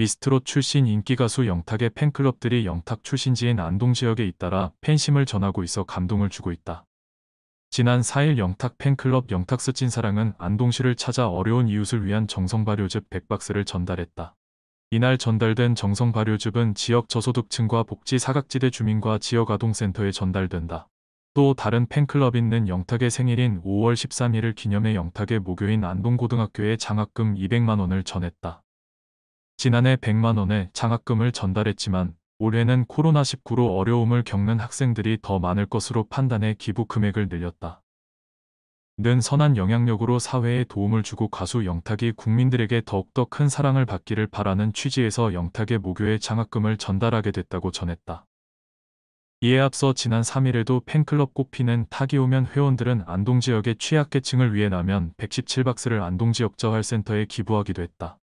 미스트롯 출신 인기가수 영탁의 팬클럽들이 영탁 출신지인 안동 지역에 잇따라 팬심을 전하고 있어 감동을 주고 있다. 지난 4일 영탁 팬클럽 영탁스 찐사랑은 안동시를 찾아 어려운 이웃을 위한 정성발효즙 100박스를 전달했다. 이날 전달된 정성발효즙은 지역 저소득층과 복지 사각지대 주민과 지역 아동센터에 전달된다. 또 다른 팬클럽 있는 영탁의 생일인 5월 13일을 기념해 영탁의 모교인 안동고등학교에 장학금 200만원을 전했다. 지난해 100만 원의 장학금을 전달했지만 올해는 코로나19로 어려움을 겪는 학생들이 더 많을 것으로 판단해 기부 금액을 늘렸다. 는 선한 영향력으로 사회에 도움을 주고 가수 영탁이 국민들에게 더욱더 큰 사랑을 받기를 바라는 취지에서 영탁의 모교에 장학금을 전달하게 됐다고 전했다. 이에 앞서 지난 3일에도 팬클럽 꽃피는 타기 오면 회원들은 안동지역의 취약계층을 위해 나면 117박스를 안동지역저활센터에 기부하기도 했다.